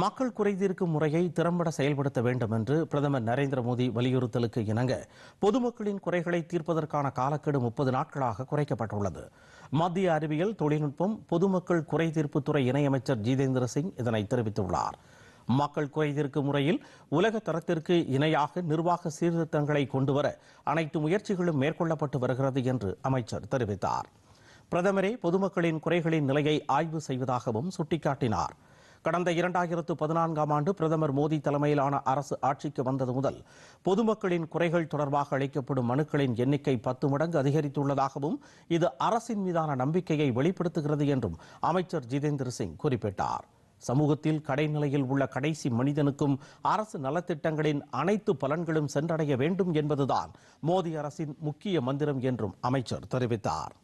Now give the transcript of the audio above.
மக்கள் குறைதீர்க்கும் முறையை திறம்பட செயல்படுத்த வேண்டும் என்று பிரதமர் நரேந்திர மோடி வலியுறுத்தலுக்கு இணங்க பொதுமக்களின் குறைகளை தீர்ப்பதற்கான காலக்கெடு முப்பது நாட்களாக குறைக்கப்பட்டுள்ளது மத்திய அறிவியல் தொழில்நுட்பம் பொதுமக்கள் குறைதீர்ப்புத்துறை இணையமைச்சர் ஜிதேந்திர சிங் இதனை தெரிவித்துள்ளார் மக்கள் குறைதீர்க்கும் முறையில் உலக தரத்திற்கு இணையாக நிர்வாக சீர்திருத்தங்களை கொண்டுவர அனைத்து முயற்சிகளும் மேற்கொள்ளப்பட்டு வருகிறது என்று அமைச்சர் தெரிவித்தார் பிரதமரே பொதுமக்களின் குறைகளின் நிலையை ஆய்வு செய்வதாகவும் சுட்டிக்காட்டினார் கடந்த இரண்டாயிரத்து பதினான்காம் ஆண்டு பிரதமர் மோடி தலைமையிலான அரசு ஆட்சிக்கு வந்தது முதல் பொதுமக்களின் குறைகள் தொடர்பாக அளிக்கப்படும் மனுக்களின் எண்ணிக்கை பத்து மடங்கு அதிகரித்துள்ளதாகவும் இது அரசின் மீதான நம்பிக்கையை வெளிப்படுத்துகிறது என்றும் அமைச்சர் ஜிதேந்திர சிங் குறிப்பிட்டார் சமூகத்தில் கடைநிலையில் உள்ள கடைசி மனிதனுக்கும் அரசு நலத்திட்டங்களின் அனைத்து பலன்களும் சென்றடைய வேண்டும் என்பதுதான் மோடி அரசின் முக்கிய மந்திரம் என்றும் அமைச்சர் தெரிவித்தார்